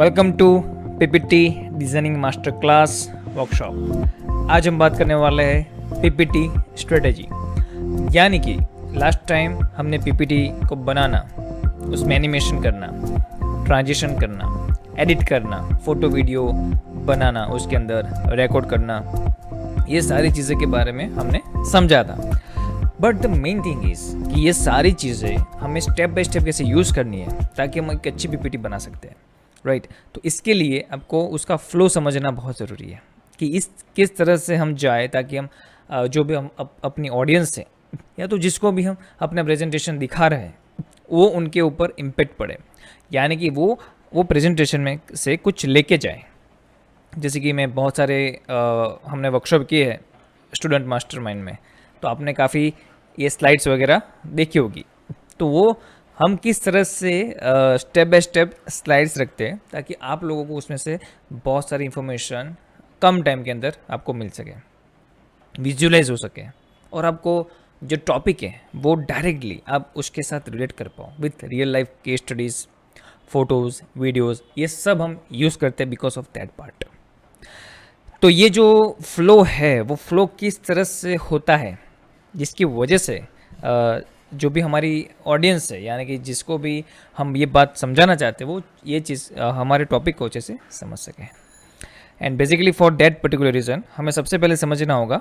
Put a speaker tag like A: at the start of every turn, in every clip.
A: Welcome to PPT designing master class workshop आज हम बात करने वाले हैं पीपीटी स्ट्रेटजी यानी कि लास्ट टाइम हमने पीपीटी को बनाना उसमें एनिमेशन करना ट्रांजिशन करना एडिट करना फ़ोटो वीडियो बनाना उसके अंदर रिकॉर्ड करना ये सारी चीज़ें के बारे में हमने समझा था but the main thing is कि ये सारी चीज़ें हमें स्टेप बाय स्टेप कैसे यूज़ करनी है ताकि हम एक अच्छी पीपीटी बना सकते हैं राइट right. तो इसके लिए आपको उसका फ्लो समझना बहुत ज़रूरी है कि इस किस तरह से हम जाए ताकि हम जो भी हम अप, अपनी ऑडियंस है या तो जिसको भी हम अपना प्रेजेंटेशन दिखा रहे हैं वो उनके ऊपर इम्पेक्ट पड़े यानी कि वो वो प्रेजेंटेशन में से कुछ लेके जाए जैसे कि मैं बहुत सारे आ, हमने वर्कशॉप किए हैं स्टूडेंट माइंड में तो आपने काफ़ी ये स्लाइड्स वगैरह देखी होगी तो वो हम किस तरह से स्टेप बाय स्टेप स्लाइड्स रखते हैं ताकि आप लोगों को उसमें से बहुत सारी इन्फॉर्मेशन कम टाइम के अंदर आपको मिल सके विजुअलाइज हो सके और आपको जो टॉपिक है वो डायरेक्टली आप उसके साथ रिलेट कर पाओ विथ रियल लाइफ के स्टडीज़ फ़ोटोज़ वीडियोज़ ये सब हम यूज़ करते हैं बिकॉज ऑफ दैट पार्ट तो ये जो फ्लो है वो फ्लो किस तरह से होता है जिसकी वजह से जो भी हमारी ऑडियंस है यानी कि जिसको भी हम ये बात समझाना चाहते हैं वो ये चीज़ हमारे टॉपिक को अच्छे से समझ सकें and basically for that particular reason हमें सबसे पहले समझना होगा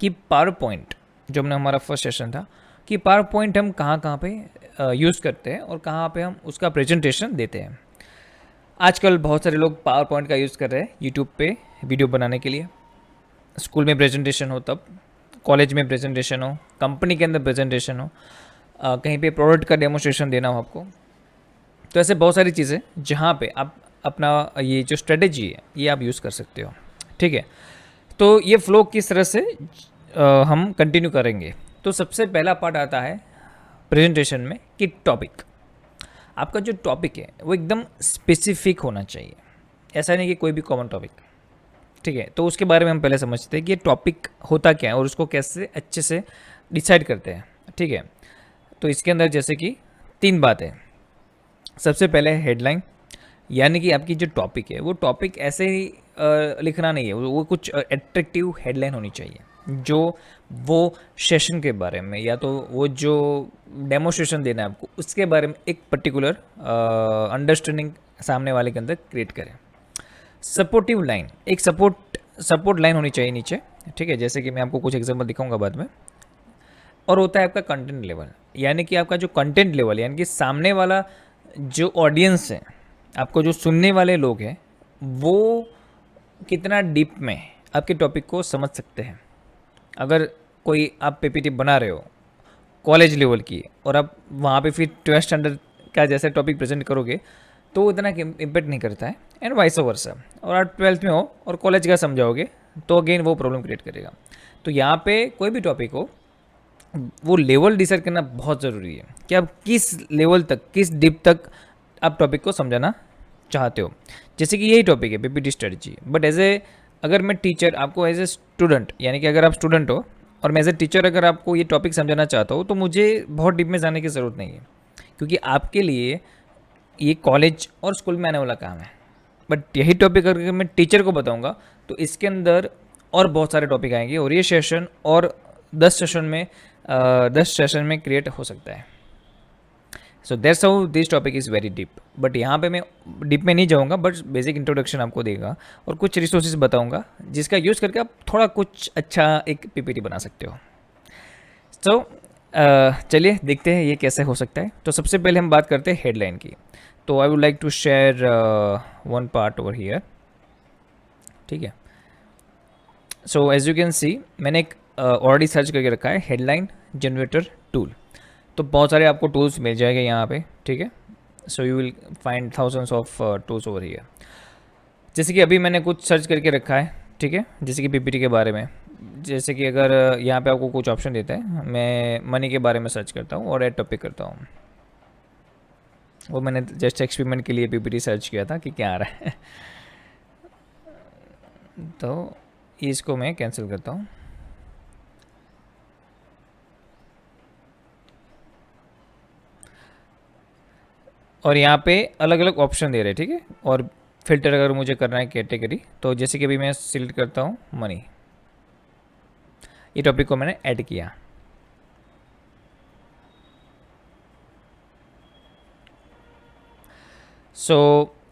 A: कि पावर पॉइंट जो हमने हमारा फर्स्ट सेशन था कि पावर पॉइंट हम कहाँ कहाँ पे यूज़ करते हैं और कहाँ पे हम उसका प्रेजेंटेशन देते हैं आजकल बहुत सारे लोग पावर पॉइंट का यूज़ कर रहे हैं यूट्यूब पे वीडियो बनाने के लिए स्कूल में प्रेजेंटेशन हो तब कॉलेज में प्रेजेंटेशन हो कंपनी के अंदर प्रेजेंटेशन हो आ, कहीं पे प्रोडक्ट का डेमोस्ट्रेशन देना हो आपको तो ऐसे बहुत सारी चीज़ें जहाँ पे आप अपना ये जो स्ट्रेटेजी है ये आप यूज़ कर सकते हो ठीक है तो ये फ्लो किस तरह से आ, हम कंटिन्यू करेंगे तो सबसे पहला पार्ट आता है प्रेजेंटेशन में कि टॉपिक आपका जो टॉपिक है वो एकदम स्पेसिफिक होना चाहिए ऐसा नहीं कि कोई भी कॉमन टॉपिक ठीक है तो उसके बारे में हम पहले समझते हैं कि ये टॉपिक होता क्या है और उसको कैसे अच्छे से डिसाइड करते हैं ठीक है तो इसके अंदर जैसे कि तीन बातें सबसे पहले हेडलाइन यानी कि आपकी जो टॉपिक है वो टॉपिक ऐसे ही लिखना नहीं है वो कुछ एट्रेक्टिव हेडलाइन होनी चाहिए जो वो सेशन के बारे में या तो वो जो डेमोस्ट्रेशन देना है आपको उसके बारे में एक पर्टिकुलर अंडरस्टैंडिंग सामने वाले के अंदर क्रिएट करें सपोर्टिव लाइन एक सपोर्ट सपोर्ट लाइन होनी चाहिए नीचे ठीक है जैसे कि मैं आपको कुछ एग्जाम्पल दिखाऊंगा बाद में और होता है आपका कंटेंट लेवल यानी कि आपका जो कंटेंट लेवल यानी कि सामने वाला जो ऑडियंस है आपको जो सुनने वाले लोग हैं वो कितना डीप में आपके टॉपिक को समझ सकते हैं अगर कोई आप पीपीटी बना रहे हो कॉलेज लेवल की और आप वहाँ पे फिर ट्वेल्थ स्टैंडर्ड का जैसे टॉपिक प्रेजेंट करोगे तो उतना इम्पेक्ट नहीं करता है एंड वाइस सा और आप ट्वेल्थ में हो और कॉलेज का समझाओगे तो अगेन वो प्रॉब्लम क्रिएट करेगा तो यहाँ पे कोई भी टॉपिक हो वो लेवल डिसाइड करना बहुत ज़रूरी है कि आप किस लेवल तक किस डिप तक आप टॉपिक को समझाना चाहते हो जैसे कि यही टॉपिक है PPT strategy but as a अगर मैं टीचर आपको एज ए स्टूडेंट यानी कि अगर आप स्टूडेंट हो और मैं एज ए टीचर अगर आपको ये टॉपिक समझाना चाहता हूँ तो मुझे बहुत डीप में जाने की ज़रूरत नहीं है क्योंकि आपके लिए ये कॉलेज और स्कूल में आने वाला काम है बट यही टॉपिक अगर मैं टीचर को बताऊंगा तो इसके अंदर और बहुत सारे टॉपिक आएंगे और ये सेशन और दस सेशन में दस सेशन में क्रिएट हो सकता है so that's how this topic is very deep but यहाँ पे मैं डीप में नहीं जाऊँगा बट बेसिक इंट्रोडक्शन आपको देगा और कुछ रिसोर्सेज बताऊँगा जिसका यूज़ करके आप थोड़ा कुछ अच्छा एक पीपीटी बना सकते हो सो so, चलिए देखते हैं ये कैसे हो सकता है तो सबसे पहले हम बात करते हैं हेडलाइन की तो I would like to share one part over here ठीक है so as you can see मैंने एक ऑलरेडी uh, सर्च करके रखा है हेडलाइन जनरेटर टूल तो बहुत सारे आपको टूल्स मिल जाएंगे यहाँ पे ठीक है so you will find thousands of tools over here जैसे कि अभी मैंने कुछ सर्च करके रखा है ठीक है जैसे कि पीपीटी के बारे में जैसे कि अगर uh, यहाँ पे आपको कुछ ऑप्शन देता है मैं मनी के बारे में सर्च करता हूँ और एड टॉपिक करता हूँ वो मैंने जस्ट एक्सपेरिमेंट के लिए पीपीटी सर्च किया था कि क्या आ रहा है तो इसको मैं कैंसिल करता हूँ और यहाँ पे अलग अलग ऑप्शन दे रहे हैं ठीक है और फिल्टर अगर मुझे करना है कैटेगरी तो जैसे कि अभी मैं सिलेक्ट करता हूँ मनी ये टॉपिक को मैंने ऐड किया so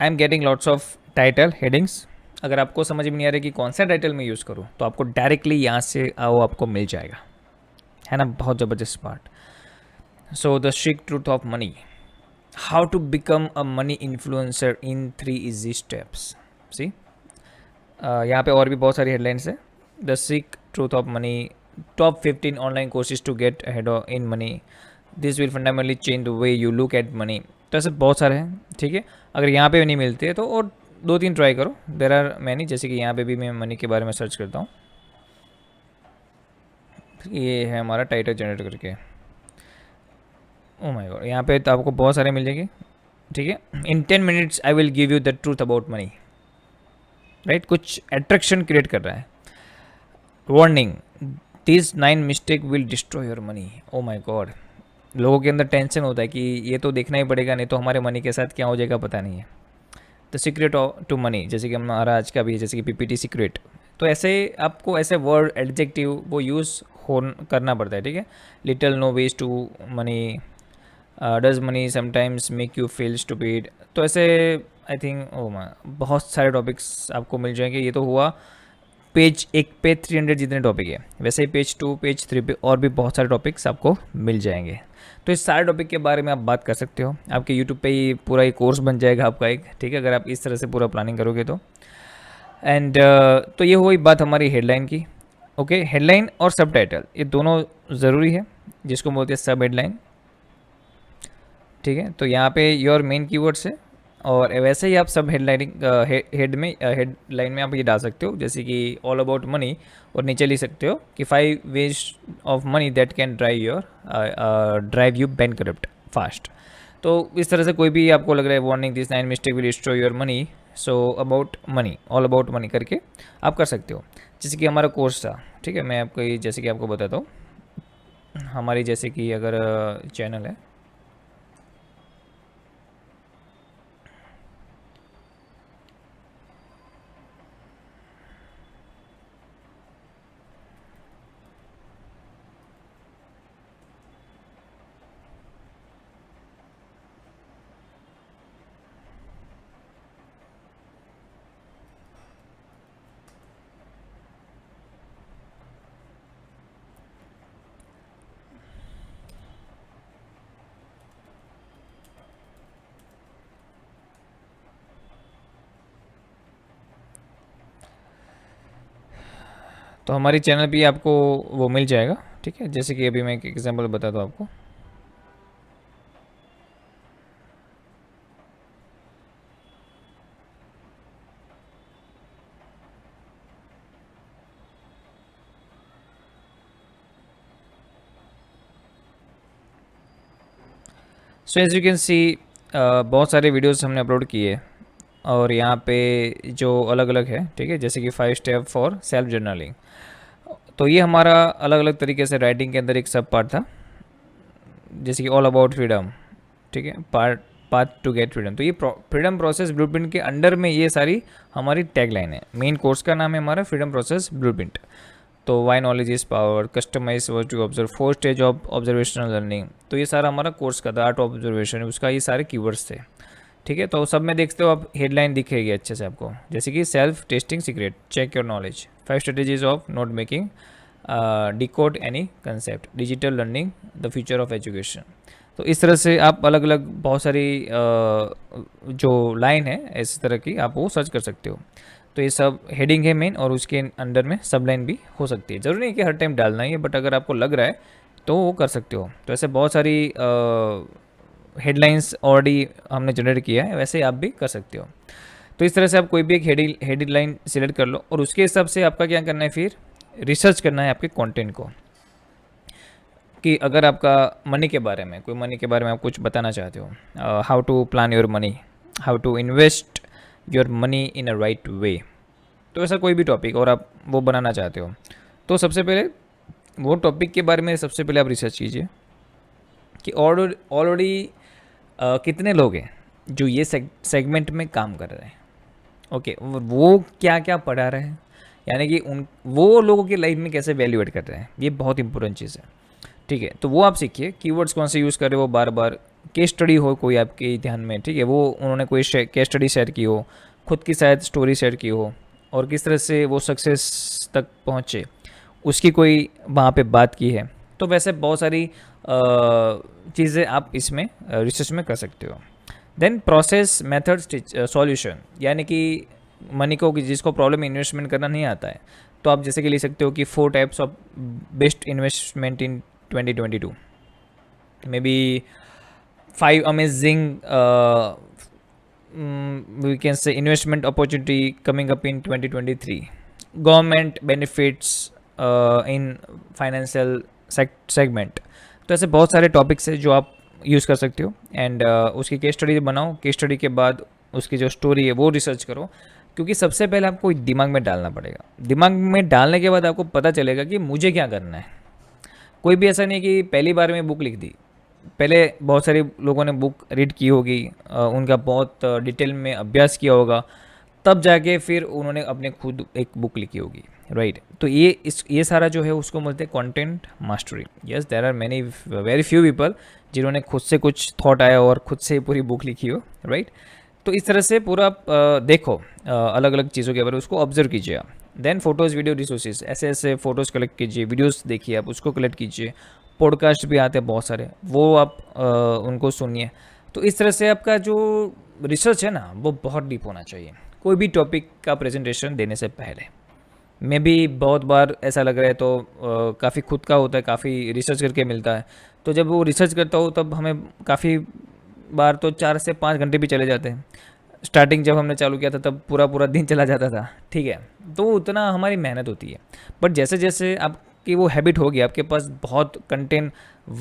A: I am getting lots of title headings अगर आपको समझ में नहीं आ रहा कि कौन सा टाइटल मैं यूज़ करूँ तो आपको डायरेक्टली यहाँ से आओ आपको मिल जाएगा है ना बहुत ज़बरदस्त part so the sick truth of money how to become a money influencer in three easy steps see यहाँ पे और भी बहुत सारी हेडलाइंस है the sick truth of money top fifteen online courses to get head in money this will fundamentally change the way you look at money तो ऐसे बहुत सारे हैं ठीक है अगर यहाँ पे भी नहीं मिलती है तो और दो तीन ट्राई करो देर आर मैनी जैसे कि यहाँ पे भी मैं मनी के बारे में सर्च करता हूँ ये है हमारा टाइटल जनरेट करके ओ माय गॉड यहाँ पे तो आपको बहुत सारे मिल जाएंगे ठीक है in ten minutes I will give you the truth about money right कुछ एट्रैक्शन क्रिएट कर रहा है warning this nine mistake will destroy your money oh my God लोगों के अंदर टेंशन होता है कि ये तो देखना ही पड़ेगा नहीं तो हमारे मनी के साथ क्या हो जाएगा पता नहीं है द सीक्रेट टू मनी जैसे कि हमारा आज का भी है जैसे कि पीपीटी सीक्रेट तो ऐसे आपको ऐसे वर्ड एडजेक्टिव वो यूज़ हो करना पड़ता है ठीक है little know ways to money does money sometimes make you feel stupid तो ऐसे आई थिंक ओ बहुत सारे टॉपिक्स आपको मिल जाएंगे ये तो हुआ पेज एक पे थ्री हंड्रेड जितने टॉपिक है वैसे ही पेज टू पेज थ्री पे और भी बहुत सारे टॉपिक्स आपको मिल जाएंगे तो इस सारे टॉपिक के बारे में आप बात कर सकते हो आपके यूट्यूब पे ही पूरा ही कोर्स बन जाएगा आपका एक ठीक है अगर आप इस तरह से पूरा प्लानिंग करोगे तो एंड uh, तो ये हुई बात हमारी हेडलाइन की ओके okay, हेडलाइन और सब ये दोनों ज़रूरी है जिसको बोलते हैं सब हेडलाइन ठीक है तो यहाँ पे योर मेन कीवर्ड्स है और वैसे ही आप सब हेडलाइनिंग हेड में हेडलाइन में आप ये डाल सकते हो जैसे कि ऑल अबाउट मनी और नीचे लिख सकते हो कि five ways of money that can drive your drive you bankrupt fast तो इस तरह से कोई भी आपको लग रहा है warning this nine mistake will destroy your money so about money all about money करके आप कर सकते हो जैसे कि हमारा कोर्स था ठीक है मैं आपको जैसे कि आपको बताता हूँ हमारी जैसे कि अगर चैनल है तो हमारी चैनल भी आपको वो मिल जाएगा ठीक है जैसे कि अभी मैं एक एग्जांपल बता दूँ आपको so as you can see बहुत सारे वीडियोस हमने अपलोड किए हैं और यहाँ पे जो अलग अलग है ठीक है जैसे कि five step for self journaling तो ये हमारा अलग अलग तरीके से राइटिंग के अंदर एक सब पार्ट था जैसे कि ऑल अबाउट फ्रीडम ठीक है part path to get freedom तो ये फ्रीडम प्रोसेस ब्लू के अंडर में ये सारी हमारी टैगलाइन है मेन कोर्स का नाम है हमारा फ्रीडम प्रोसेस ब्लू तो why knowledge is power customize was to observe four stage of observational learning तो ये सारा हमारा कोर्स का था आर्ट ऑफ ऑब्जर्वेशन उसका ये सारे कीवर्ड्स थे ठीक है तो सब में देखते हो आप हेडलाइन दिखेगी अच्छे से आपको जैसे कि self testing secret check your knowledge five strategies of note making decode any concept digital learning the future of education तो इस तरह से आप अलग अलग बहुत सारी uh, जो लाइन है इस तरह की आप वो सर्च कर सकते हो तो ये सब हेडिंग है मेन और उसके अंडर में सब लाइन भी हो सकती है ज़रूरी नहीं कि हर टाइम डालना ही है बट अगर आपको लग रहा है तो वो कर सकते हो तो ऐसे बहुत सारी uh, हेडलाइंस ऑलरेडी हमने जनरेट किया है वैसे आप भी कर सकते हो तो इस तरह से आप कोई भी एक हेडलाइन सिलेक्ट कर लो और उसके हिसाब से आपका क्या करना है फिर रिसर्च करना है आपके कंटेंट को कि अगर आपका मनी के बारे में कोई मनी के बारे में आप कुछ बताना चाहते हो how to plan your money how to invest your money in a right way तो ऐसा कोई भी टॉपिक और आप वो बनाना चाहते हो तो सबसे पहले वो टॉपिक के बारे में सबसे पहले आप रिसर्च कीजिए कि ऑलरेडी कितने लोग हैं जो ये सेगमेंट में काम कर रहे हैं ओके okay, वो क्या क्या पढ़ा रहे हैं यानी कि उन वो लोगों की लाइफ में कैसे वैल्यूएट कर रहे हैं ये बहुत इंपॉर्टेंट चीज़ है ठीक है तो वो आप सीखिए कीवर्ड्स कौन से यूज़ कर रहे हो बार बार केस स्टडी हो कोई आपके ध्यान में ठीक है वो उन्होंने कोई केस स्टडी शेयर की हो खुद की शायद स्टोरी शेयर की हो और किस तरह से वो सक्सेस तक पहुँचे उसकी कोई वहाँ पर बात की है तो वैसे बहुत सारी चीज़ें आप इसमें रिसर्च में कर सकते हो देन प्रोसेस मेथड सॉल्यूशन यानी कि मनी को जिसको प्रॉब्लम इन्वेस्टमेंट करना नहीं आता है तो आप जैसे कि ले सकते हो कि four types of best investment in 2022 may be five amazing we can say investment opportunity coming up in 2023 government benefits in financial segment तो ऐसे बहुत सारे टॉपिक्स हैं जो आप यूज़ कर सकते हो एंड uh, उसकी केस स्टडी बनाओ केस स्टडी के बाद उसकी जो स्टोरी है वो रिसर्च करो क्योंकि सबसे पहले आपको दिमाग में डालना पड़ेगा दिमाग में डालने के बाद आपको पता चलेगा कि मुझे क्या करना है कोई भी ऐसा नहीं कि पहली बार में बुक लिख दी पहले बहुत सारे लोगों ने बुक रीड की होगी उनका बहुत डिटेल uh, में अभ्यास किया होगा तब जाके फिर उन्होंने अपने खुद एक बुक लिखी होगी राइट right. तो ये इस ये सारा जो है उसको बोलते हैं content mastery yes there are many very few people जिन्होंने खुद से कुछ थॉट आया और खुद से पूरी बुक लिखी हो राइट right? तो इस तरह से पूरा आप देखो अलग अलग चीज़ों के बारे में उसको ऑब्जर्व कीजिए आप देन फोटोज़ वीडियो रिसोर्सेज ऐसे ऐसे फ़ोटोज़ कलेक्ट कीजिए वीडियोस देखिए आप उसको कलेक्ट कीजिए पॉडकास्ट भी आते हैं बहुत सारे वो आप आ, उनको सुनिए तो इस तरह से आपका जो रिसर्च है ना वो बहुत डीप होना चाहिए कोई भी टॉपिक का प्रेजेंटेशन देने से पहले मे भी बहुत बार ऐसा लग रहा है तो काफ़ी खुद का होता है काफ़ी रिसर्च करके मिलता है तो जब वो रिसर्च करता हो तब हमें काफ़ी बार तो चार से पाँच घंटे भी चले जाते हैं स्टार्टिंग जब हमने चालू किया था तब पूरा पूरा दिन चला जाता था ठीक है तो उतना हमारी मेहनत होती है बट जैसे जैसे आपकी वो हैबिट होगी आपके पास बहुत कंटेंट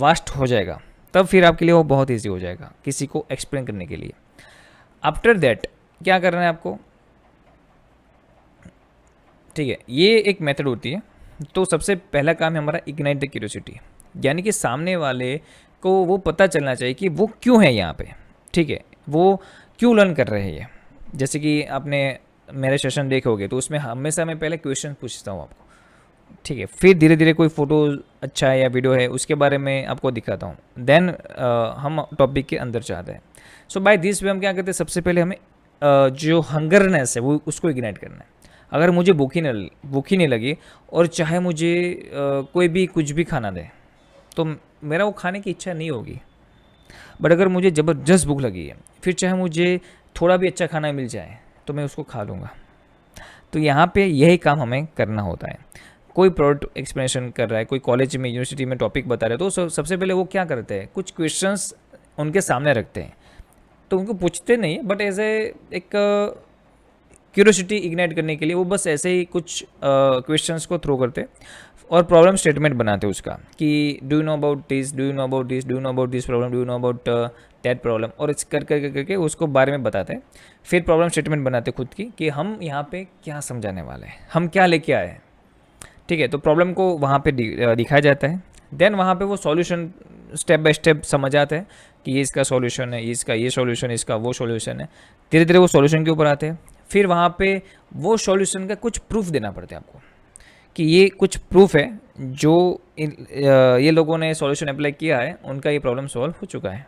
A: वास्ट हो जाएगा तब फिर आपके लिए वो बहुत ईजी हो जाएगा किसी को एक्सप्लेन करने के लिए आफ्टर दैट क्या करना है आपको ठीक है ये एक मेथड होती है तो सबसे पहला काम है हमारा इग्नाइट द क्यूरियोसिटी यानी कि सामने वाले को वो पता चलना चाहिए कि वो क्यों है यहाँ पे ठीक है वो क्यों लर्न कर रहे हैं ये जैसे कि आपने मेरे सेशन देखोगे तो उसमें हमेशा मैं पहले क्वेश्चन पूछता हूँ आपको ठीक है फिर धीरे धीरे कोई फ़ोटो अच्छा है या वीडियो है उसके बारे में आपको दिखाता हूँ देन हम टॉपिक के अंदर चाहते हैं सो बाय दिस वे हम क्या करते हैं सबसे पहले हमें uh, जो हंगरनेस है वो उसको इग्नाइट करना है अगर मुझे भूख ही नहीं भूख ही नहीं लगी और चाहे मुझे कोई भी कुछ भी खाना दे तो मेरा वो खाने की इच्छा नहीं होगी बट अगर मुझे ज़बरदस्त भूख लगी है फिर चाहे मुझे थोड़ा भी अच्छा खाना मिल जाए तो मैं उसको खा लूँगा तो यहाँ पे यही काम हमें करना होता है कोई प्रोडक्ट एक्सप्लेनेशन कर रहा है कोई कॉलेज में यूनिवर्सिटी में टॉपिक बता रहे तो सबसे पहले वो क्या करते हैं कुछ क्वेश्चंस उनके सामने रखते हैं तो उनको पूछते नहीं बट एज ए एक क्यूरोसिटी इग्नाइट करने के लिए वो बस ऐसे ही कुछ क्वेश्चंस को थ्रो करते और प्रॉब्लम स्टेटमेंट बनाते उसका कि do know about this do know about this do know about this problem do know about that problem और इस कर करके करके उसको बारे में बताते हैं फिर प्रॉब्लम स्टेटमेंट बनाते खुद की कि हम यहाँ पे क्या समझाने वाले हैं हम क्या लेके आए ठीक है तो प्रॉब्लम को वहाँ पे दिखाया जाता है देन वहाँ पे वो सॉल्यूशन स्टेप बाय स्टेप समझ आते हैं कि ये इसका सॉल्यूशन है इसका ये सॉल्यूशन इसका वो सॉल्यूशन है धीरे धीरे वो सॉल्यूशन के ऊपर आते हैं फिर वहाँ पे वो सॉल्यूशन का कुछ प्रूफ देना पड़ता है आपको कि ये कुछ प्रूफ है जो ये लोगों ने सॉल्यूशन अप्लाई किया है उनका ये प्रॉब्लम सॉल्व हो चुका है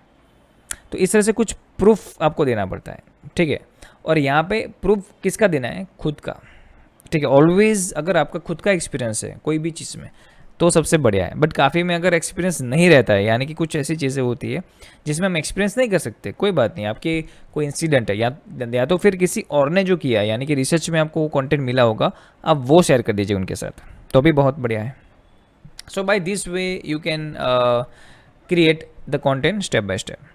A: तो इस तरह से कुछ प्रूफ आपको देना पड़ता है ठीक है और यहाँ पे प्रूफ किसका देना है खुद का ठीक है ऑलवेज़ अगर आपका खुद का एक्सपीरियंस है कोई भी चीज़ में तो सबसे बढ़िया है बट काफ़ी में अगर एक्सपीरियंस नहीं रहता है यानी कि कुछ ऐसी चीज़ें होती है जिसमें हम एक्सपीरियंस नहीं कर सकते कोई बात नहीं आपकी कोई इंसिडेंट है या या तो फिर किसी और ने जो किया यानी कि रिसर्च में आपको वो कॉन्टेंट मिला होगा आप वो शेयर कर दीजिए उनके साथ तो भी बहुत बढ़िया है so by this way you can create the content step by step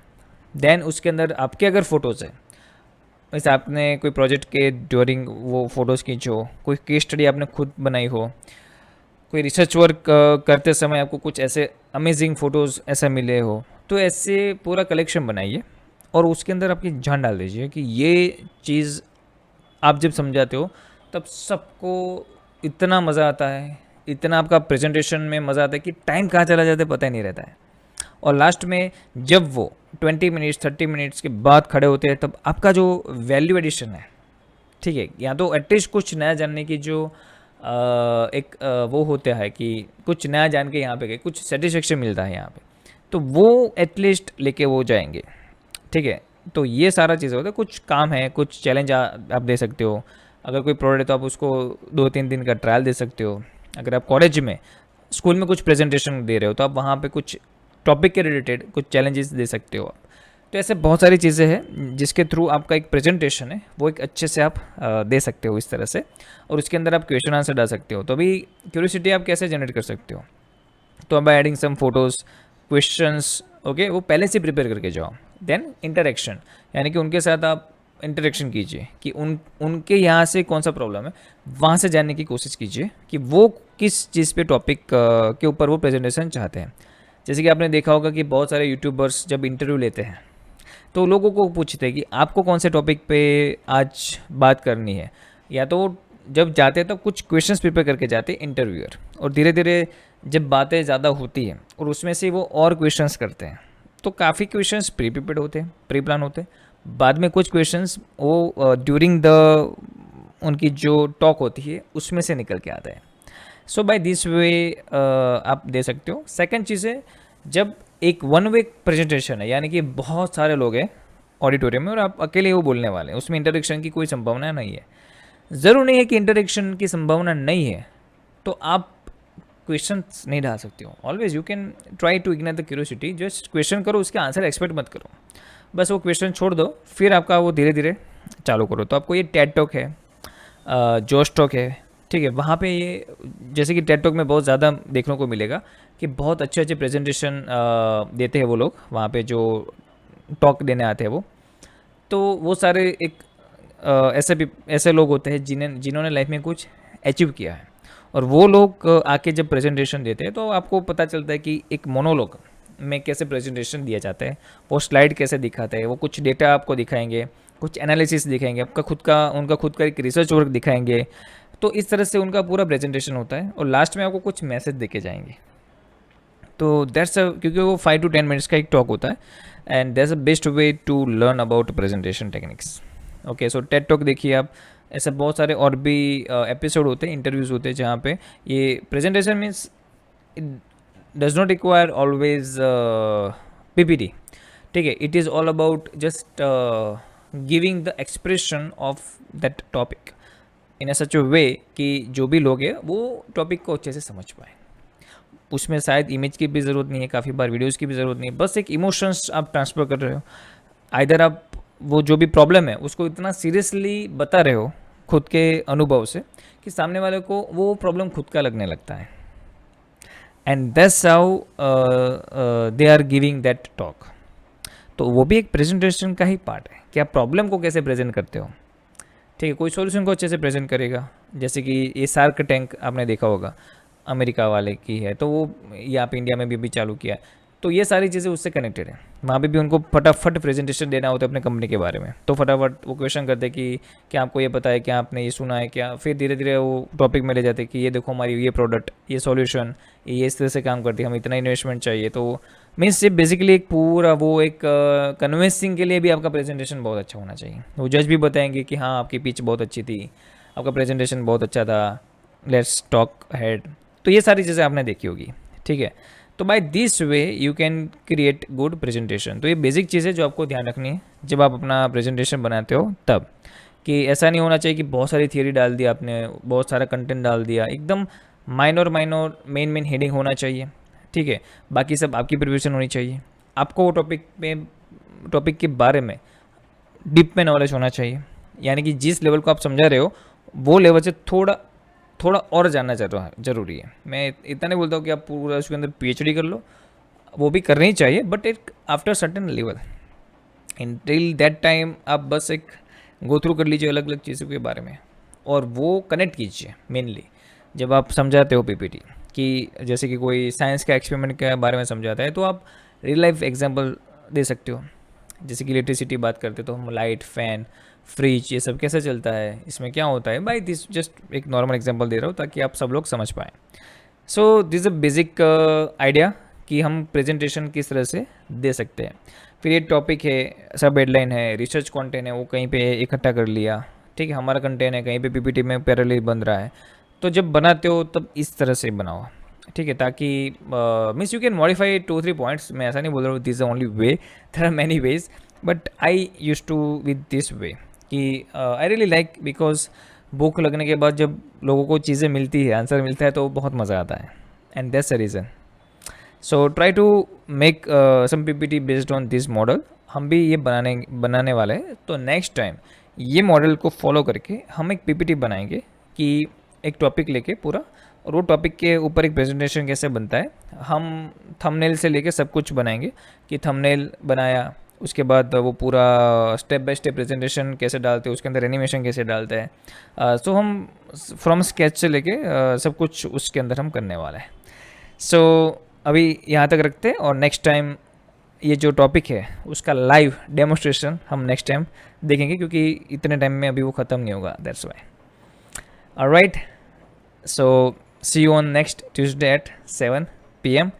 A: then उसके अंदर आपके अगर फ़ोटोज़ हैं वैसे आपने कोई प्रोजेक्ट के ड्यूरिंग वो फ़ोटोज़ खींचो कोई केस स्टडी आपने खुद बनाई हो कोई रिसर्च वर्क करते समय आपको कुछ ऐसे अमेजिंग फ़ोटोज़ ऐसा मिले हो तो ऐसे पूरा कलेक्शन बनाइए और उसके अंदर आपकी जान डाल दीजिए कि ये चीज़ आप जब समझाते हो तब सबको इतना मज़ा आता है इतना आपका प्रेजेंटेशन में मज़ा आता है कि टाइम कहाँ चला जाता है पता ही नहीं रहता है और लास्ट में जब वो 20 मिनट्स 30 मिनट्स के बाद खड़े होते हैं तब आपका जो वैल्यू एडिशन है ठीक है या तो एटलीस्ट कुछ नया जानने की जो एक वो होता है कि कुछ नया जान के यहाँ पे गए कुछ सेटिस्फेक्शन मिलता है यहाँ पे तो वो एटलीस्ट लेके वो जाएंगे ठीक है तो ये सारा चीज़ें होता है कुछ काम है कुछ चैलेंज आप दे सकते हो अगर कोई प्रोडक्ट है तो आप उसको दो तीन दिन का ट्रायल दे सकते हो अगर आप कॉलेज में स्कूल में कुछ प्रेजेंटेशन दे रहे हो तो आप वहाँ पे कुछ टॉपिक के रिलेटेड कुछ चैलेंजेस दे सकते हो आप तो ऐसे बहुत सारी चीज़ें हैं जिसके थ्रू आपका एक प्रेजेंटेशन है वो एक अच्छे से आप दे सकते हो इस तरह से और उसके अंदर आप क्वेश्चन आंसर डाल सकते हो तो अभी क्यूरियोसिटी आप कैसे जनरेट कर सकते हो तो अब adding some photos questions okay वो पहले से प्रिपेयर करके जाओ देन इंटरेक्शन यानी कि उनके साथ आप इंटरेक्शन कीजिए कि उन उनके यहाँ से कौन सा प्रॉब्लम है वहाँ से जानने की कोशिश कीजिए कि वो किस चीज़ पे टॉपिक के ऊपर वो प्रेजेंटेशन चाहते हैं जैसे कि आपने देखा होगा कि बहुत सारे यूट्यूबर्स जब इंटरव्यू लेते हैं तो लोगों को पूछते हैं कि आपको कौन से टॉपिक पे आज बात करनी है या तो जब जाते हैं तो कुछ क्वेश्चंस प्रिपेयर करके जाते हैं इंटरव्यूअर और धीरे धीरे जब बातें ज़्यादा होती हैं और उसमें से वो और क्वेश्चंस करते हैं तो काफ़ी क्वेश्चंस प्री प्रिपेड होते हैं प्री प्लान होते हैं बाद में कुछ क्वेश्चंस वो ड्यूरिंग द उनकी जो टॉक होती है उसमें से निकल के आता है सो बाय दिस वे आप दे सकते हो सेकेंड चीज़ है जब एक वन वे प्रेजेंटेशन है यानी कि बहुत सारे लोग हैं ऑडिटोरियम में और आप अकेले वो बोलने वाले हैं उसमें इंटरेक्शन की कोई संभावना नहीं है ज़रूर नहीं है कि इंटरेक्शन की संभावना नहीं है तो आप क्वेश्चन नहीं डाल सकते हो always you can try to ignore the curiosity just question करो उसके आंसर एक्सपेक्ट मत करो बस वो क्वेश्चन छोड़ दो फिर आपका वो धीरे धीरे चालू करो तो आपको ये टैट टॉक है जोश टॉक है ठीक है वहाँ पे ये जैसे कि टेट टॉक में बहुत ज़्यादा देखने को मिलेगा कि बहुत अच्छे अच्छे प्रेजेंटेशन देते हैं वो लोग वहाँ पे जो टॉक देने आते हैं वो तो वो सारे एक ऐसे भी ऐसे लोग होते हैं जिन्हें जिन्होंने लाइफ में कुछ अचीव किया है और वो लोग आके जब प्रेजेंटेशन देते हैं तो आपको पता चलता है कि एक मोनोलॉग में कैसे प्रेजेंटेशन दिया जाता है वो स्लाइड कैसे दिखाते हैं वो कुछ डेटा आपको दिखाएंगे कुछ एनालिसिस दिखाएंगे आपका खुद का उनका खुद का एक रिसर्च वर्क दिखाएंगे तो इस तरह से उनका पूरा प्रेजेंटेशन होता है और लास्ट में आपको कुछ मैसेज देखे जाएंगे तो दैट्स अ क्योंकि वो फाइव टू टेन मिनट्स का एक टॉक होता है and that's a best way to learn about presentation techniques okay so TED talk देखिए आप ऐसे बहुत सारे और भी एपिसोड uh, होते हैं इंटरव्यूज़ होते हैं जहाँ पे ये presentation means does not require always PPT ठीक है it is all about just giving the expression of that topic in a such way कि जो भी लोग हैं वो टॉपिक को अच्छे से समझ पाए उसमें शायद इमेज की भी ज़रूरत नहीं है काफ़ी बार वीडियोज़ की भी ज़रूरत नहीं है बस एक इमोशंस आप ट्रांसफ़र कर रहे हो आइधर आप वो जो भी प्रॉब्लम है उसको इतना सीरियसली बता रहे हो खुद के अनुभव से कि सामने वाले को वो प्रॉब्लम खुद का लगने लगता है and that's how they are giving that talk तो वो भी एक प्रेजेंटेशन का ही पार्ट है कि आप प्रॉब्लम को कैसे प्रेजेंट करते हो ठीक है कोई सॉल्यूशन को अच्छे से प्रेजेंट करेगा जैसे कि ये सार्क टैंक आपने देखा होगा अमेरिका वाले की है तो वो ये आप इंडिया में भी अभी चालू किया है तो ये सारी चीज़ें उससे कनेक्टेड है वहाँ पे भी उनको फटाफट प्रेजेंटेशन देना होता है अपने कंपनी के बारे में तो फटाफट वो क्वेश्चन करते कि क्या आपको ये पता है क्या आपने ये सुना है क्या फिर धीरे धीरे वो टॉपिक में ले जाते कि ये देखो हमारी ये प्रोडक्ट ये सोल्यूशन ये इस तरह से काम करती है हमें इतना इन्वेस्टमेंट चाहिए तो मीन्स ये बेसिकली एक पूरा वो एक कन्वेंसिंग uh, के लिए भी आपका प्रेजेंटेशन बहुत अच्छा होना चाहिए वो जज भी बताएंगे कि हाँ आपकी पिच बहुत अच्छी थी आपका प्रेजेंटेशन बहुत अच्छा था लेट्स टॉक हेड तो ये सारी चीज़ें आपने देखी होगी ठीक है तो by this way you can create good presentation तो ये बेसिक चीज़ है जो आपको ध्यान रखनी है जब आप अपना प्रेजेंटेशन बनाते हो तब कि ऐसा नहीं होना चाहिए कि बहुत सारी थियोरी डाल दी आपने बहुत सारा कंटेंट डाल दिया एकदम minor minor main main heading होना चाहिए ठीक है बाकी सब आपकी प्रिपरेशन होनी चाहिए आपको वो टॉपिक में टॉपिक के बारे में डीप में नॉलेज होना चाहिए यानी कि जिस लेवल को आप समझा रहे हो वो लेवल से थोड़ा थोड़ा और जानना जरूरी है मैं इतना नहीं बोलता हूँ कि आप पूरा उसके अंदर पीएचडी कर लो वो भी करना ही चाहिए but it after certain level in till that time आप बस एक गो थ्रू कर लीजिए अलग अलग चीज़ों के बारे में और वो कनेक्ट कीजिए मेनली जब आप समझाते हो पीपीटी कि जैसे कि कोई साइंस का एक्सपेरिमेंट के बारे में समझाता है तो आप रियल लाइफ एग्जाम्पल दे सकते हो जैसे कि इलेक्ट्रिसिटी बात करते तो हम लाइट फैन फ्रिज ये सब कैसे चलता है इसमें क्या होता है बाई दिस जस्ट एक नॉर्मल एग्जाम्पल दे रहा हूँ ताकि आप सब लोग समझ पाएँ so this a basic idea कि हम प्रेजेंटेशन किस तरह से दे सकते हैं फिर ये टॉपिक है सब हेडलाइन है रिसर्च कंटेंट है वो कहीं पे इकट्ठा कर लिया ठीक है हमारा कंटेंट है कहीं पे पीपीटी में पैरेलल बन रहा है तो जब बनाते हो तब इस तरह से बनाओ ठीक है ताकि means you can modify two three points मैं ऐसा नहीं बोल रहा हूँ this only way there are many ways but I use to with this way कि आई रियली लाइक बिकॉज भूख लगने के बाद जब लोगों को चीज़ें मिलती है आंसर मिलता है तो बहुत मज़ा आता है and that's a reason so try to make some P P T based on this model हम भी ये बनाने बनाने वाले हैं तो नेक्स्ट टाइम ये मॉडल को फॉलो करके हम एक पी पी टी बनाएंगे कि एक टॉपिक लेके पूरा और वो टॉपिक के ऊपर एक प्रेजेंटेशन कैसे बनता है हम थंबनेल से लेके सब कुछ बनाएंगे कि थंबनेल बनाया उसके बाद वो पूरा स्टेप बाय स्टेप प्रेजेंटेशन कैसे डालते हैं उसके अंदर एनिमेशन कैसे डालते हैं सो हम फ्रॉम स्केच से लेके सब कुछ उसके अंदर हम करने वाला है सो so, अभी यहाँ तक रखते हैं और नेक्स्ट टाइम ये जो टॉपिक है उसका लाइव डेमोस्ट्रेशन हम नेक्स्ट टाइम देखेंगे क्योंकि इतने टाइम में अभी वो ख़त्म नहीं होगा that's why right So see you on next Tuesday at 7 p.m.